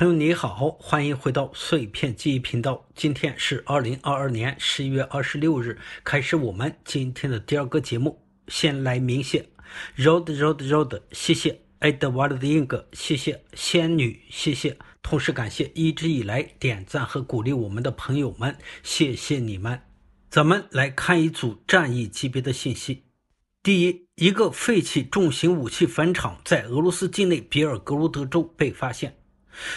朋友你好，欢迎回到碎片记忆频道。今天是二零二二年十一月二十六日，开始我们今天的第二个节目。先来鸣谢，Road Road Road，谢谢，爱的瓦 i n 哥，谢谢仙女，谢谢，同时感谢一直以来点赞和鼓励我们的朋友们，谢谢你们。咱们来看一组战役级别的信息。第一，一个废弃重型武器坟场在俄罗斯境内比尔格罗德州被发现。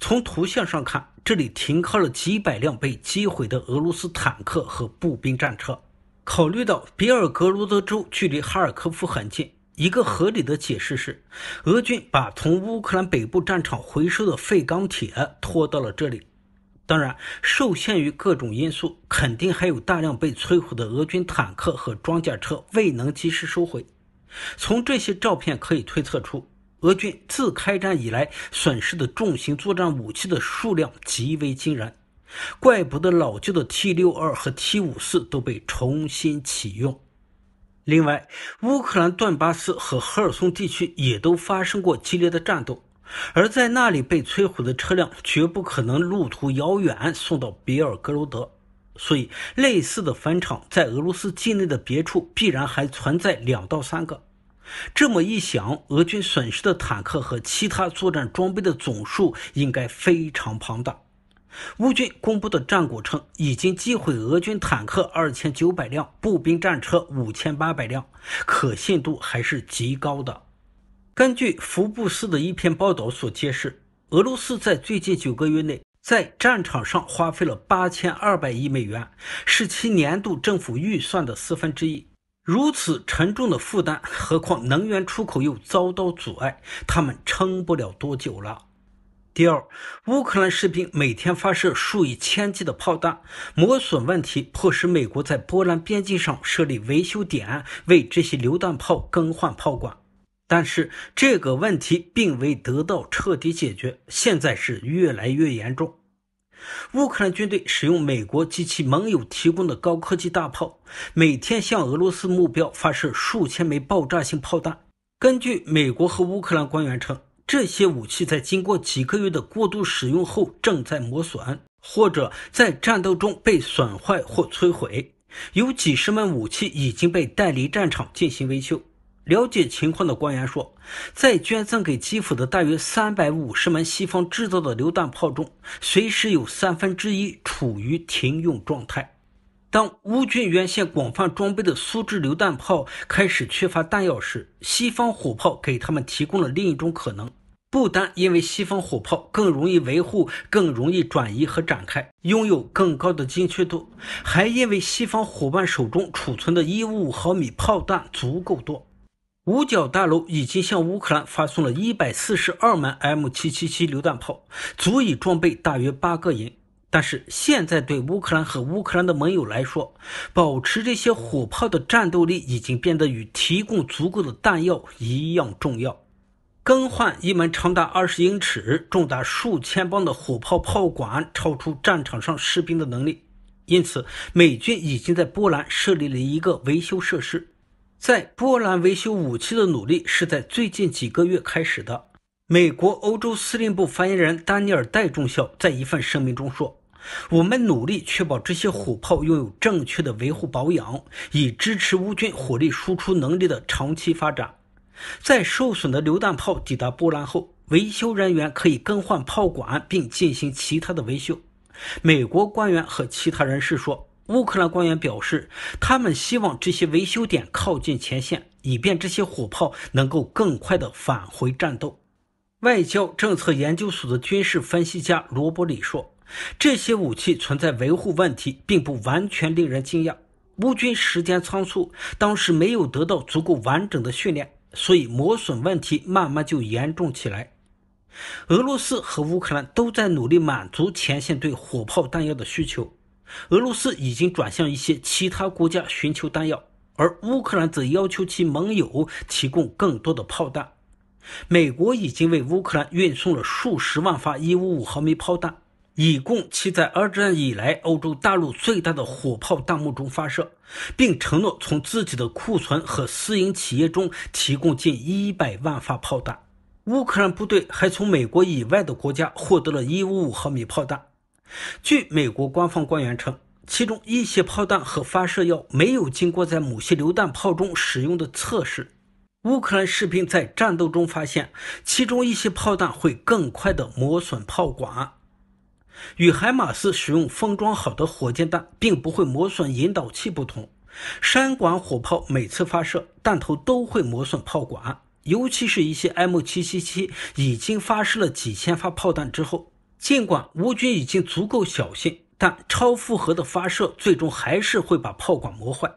从图像上看，这里停靠了几百辆被击毁的俄罗斯坦克和步兵战车。考虑到比尔格罗德州距离哈尔科夫很近，一个合理的解释是，俄军把从乌克兰北部战场回收的废钢铁拖到了这里。当然，受限于各种因素，肯定还有大量被摧毁的俄军坦克和装甲车未能及时收回。从这些照片可以推测出。俄军自开战以来损失的重型作战武器的数量极为惊人，怪不得老旧的 T62 和 T54 都被重新启用。另外，乌克兰顿巴斯和赫尔松地区也都发生过激烈的战斗，而在那里被摧毁的车辆绝不可能路途遥远送到别尔哥罗德，所以类似的坟场在俄罗斯境内的别处必然还存在两到三个。这么一想，俄军损失的坦克和其他作战装备的总数应该非常庞大。乌军公布的战果称，已经击毁俄军坦克2900辆、步兵战车5800辆，可信度还是极高的。根据福布斯的一篇报道所揭示，俄罗斯在最近九个月内，在战场上花费了8200亿美元，是其年度政府预算的四分之一。如此沉重的负担，何况能源出口又遭到阻碍，他们撑不了多久了。第二，乌克兰士兵每天发射数以千计的炮弹，磨损问题迫使美国在波兰边境上设立维修点，为这些榴弹炮更换炮管。但是这个问题并未得到彻底解决，现在是越来越严重。乌克兰军队使用美国及其盟友提供的高科技大炮，每天向俄罗斯目标发射数千枚爆炸性炮弹。根据美国和乌克兰官员称，这些武器在经过几个月的过度使用后正在磨损，或者在战斗中被损坏或摧毁。有几十门武器已经被带离战场进行维修。了解情况的官员说，在捐赠给基辅的大约三百五十门西方制造的榴弹炮中，随时有三分之一处于停用状态。当乌军原先广泛装备的苏制榴弹炮开始缺乏弹药时，西方火炮给他们提供了另一种可能。不单因为西方火炮更容易维护、更容易转移和展开，拥有更高的精确度，还因为西方伙伴手中储存的55毫米炮弹足够多。五角大楼已经向乌克兰发送了一百四十二门 M777 榴弹炮，足以装备大约八个营。但是现在，对乌克兰和乌克兰的盟友来说，保持这些火炮的战斗力已经变得与提供足够的弹药一样重要。更换一门长达二十英尺、重达数千磅的火炮炮管，超出战场上士兵的能力。因此，美军已经在波兰设立了一个维修设施。在波兰维修武器的努力是在最近几个月开始的。美国欧洲司令部发言人丹尼尔戴中校在一份声明中说：“我们努力确保这些火炮拥有正确的维护保养，以支持乌军火力输出能力的长期发展。”在受损的榴弹炮抵达波兰后，维修人员可以更换炮管并进行其他的维修。美国官员和其他人士说。乌克兰官员表示，他们希望这些维修点靠近前线，以便这些火炮能够更快地返回战斗。外交政策研究所的军事分析家罗伯里说：“这些武器存在维护问题，并不完全令人惊讶。乌军时间仓促，当时没有得到足够完整的训练，所以磨损问题慢慢就严重起来。”俄罗斯和乌克兰都在努力满足前线对火炮弹药的需求。俄罗斯已经转向一些其他国家寻求弹药，而乌克兰则要求其盟友提供更多的炮弹。美国已经为乌克兰运送了数十万发155毫米炮弹，以供其在二战以来欧洲大陆最大的火炮弹幕中发射，并承诺从自己的库存和私营企业中提供近一百万发炮弹。乌克兰部队还从美国以外的国家获得了一55毫米炮弹。据美国官方官员称，其中一些炮弹和发射药没有经过在某些榴弹炮中使用的测试。乌克兰士兵在战斗中发现，其中一些炮弹会更快地磨损炮管。与海马斯使用封装好的火箭弹并不会磨损引导器不同，山管火炮每次发射弹头都会磨损炮管，尤其是一些 M777 已经发射了几千发炮弹之后。尽管乌军已经足够小心，但超负荷的发射最终还是会把炮管磨坏。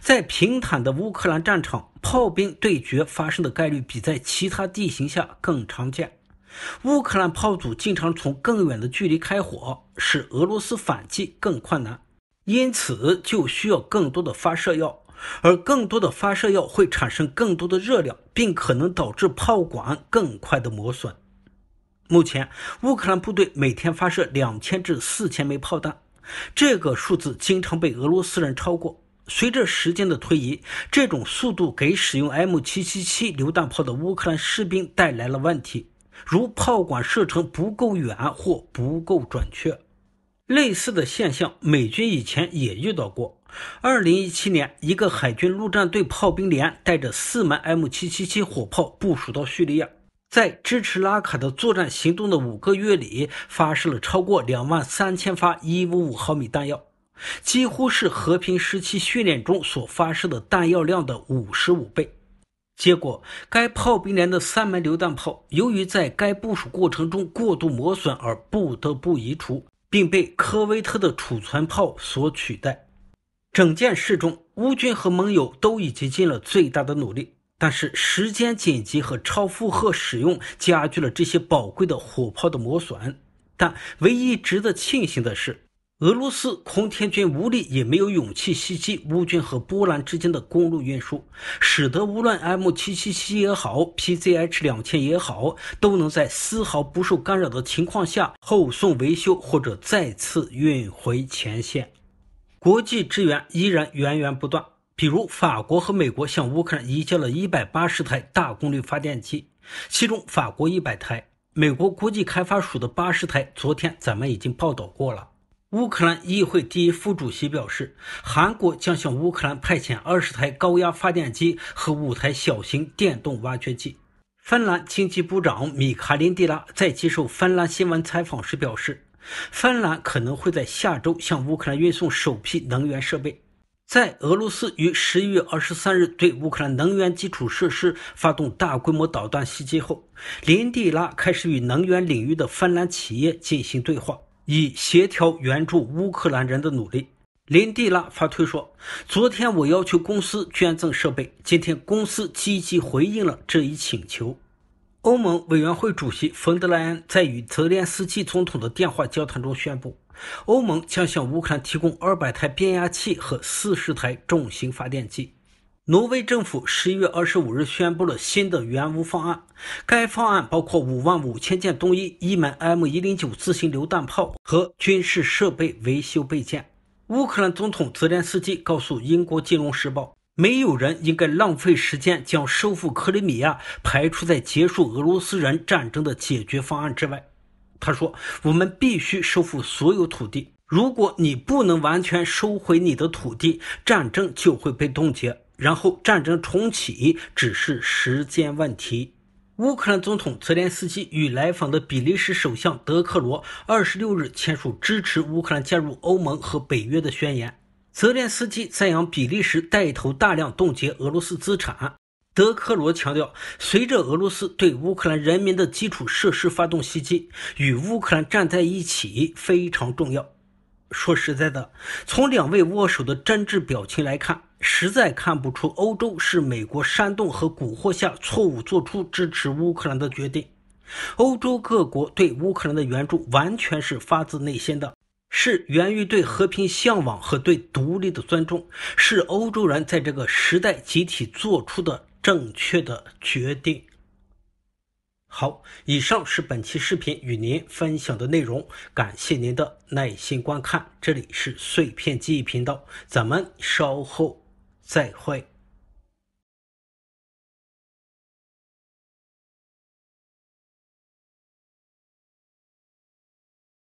在平坦的乌克兰战场，炮兵对决发生的概率比在其他地形下更常见。乌克兰炮组经常从更远的距离开火，使俄罗斯反击更困难，因此就需要更多的发射药，而更多的发射药会产生更多的热量，并可能导致炮管更快的磨损。目前，乌克兰部队每天发射两千至四千枚炮弹，这个数字经常被俄罗斯人超过。随着时间的推移，这种速度给使用 M777 榴弹炮的乌克兰士兵带来了问题，如炮管射程不够远或不够准确。类似的现象，美军以前也遇到过。2017年，一个海军陆战队炮兵连带着四门 M777 火炮部署到叙利亚。在支持拉卡的作战行动的五个月里，发射了超过两万三千发155毫米弹药，几乎是和平时期训练中所发射的弹药量的五十五倍。结果，该炮兵连的三门榴弹炮由于在该部署过程中过度磨损而不得不移除，并被科威特的储存炮所取代。整件事中，乌军和盟友都已经尽了最大的努力。但是时间紧急和超负荷使用加剧了这些宝贵的火炮的磨损。但唯一值得庆幸的是，俄罗斯空天军无力也没有勇气袭击乌军和波兰之间的公路运输，使得无论 M777 也好，PZH 两千也好，都能在丝毫不受干扰的情况下后送维修或者再次运回前线。国际支援依然源源不断。比如，法国和美国向乌克兰移交了一百八十台大功率发电机，其中法国一百台，美国国际开发署的八十台。昨天咱们已经报道过了。乌克兰议会第一副主席表示，韩国将向乌克兰派遣二十台高压发电机和五台小型电动挖掘机。芬兰经济部长米卡林蒂拉在接受芬兰新闻采访时表示，芬兰可能会在下周向乌克兰运送首批能源设备。在俄罗斯于十一月二十三日对乌克兰能源基础设施发动大规模导弹袭击后，林蒂拉开始与能源领域的芬兰企业进行对话，以协调援助乌克兰人的努力。林蒂拉发推说：“昨天我要求公司捐赠设备，今天公司积极回应了这一请求。”欧盟委员会主席冯德莱恩在与泽连斯基总统的电话交谈中宣布，欧盟将向乌克兰提供200台变压器和40台重型发电机。挪威政府十一月二十五日宣布了新的援乌方案，该方案包括5万5千件冬衣、一门 M109 自行榴弹炮和军事设备维修备件。乌克兰总统泽连斯基告诉《英国金融时报》。没有人应该浪费时间将收复克里米亚排除在结束俄罗斯人战争的解决方案之外，他说：“我们必须收复所有土地。如果你不能完全收回你的土地，战争就会被冻结，然后战争重启只是时间问题。”乌克兰总统泽连斯基与来访的比利时首相德克罗二十六日签署支持乌克兰加入欧盟和北约的宣言。泽连斯基赞扬比利时带头大量冻结俄罗斯资产。德克罗强调，随着俄罗斯对乌克兰人民的基础设施发动袭击，与乌克兰站在一起非常重要。说实在的，从两位握手的真挚表情来看，实在看不出欧洲是美国煽动和蛊惑下错误做出支持乌克兰的决定。欧洲各国对乌克兰的援助完全是发自内心的。是源于对和平向往和对独立的尊重，是欧洲人在这个时代集体做出的正确的决定。好，以上是本期视频与您分享的内容，感谢您的耐心观看。这里是碎片记忆频道，咱们稍后再会。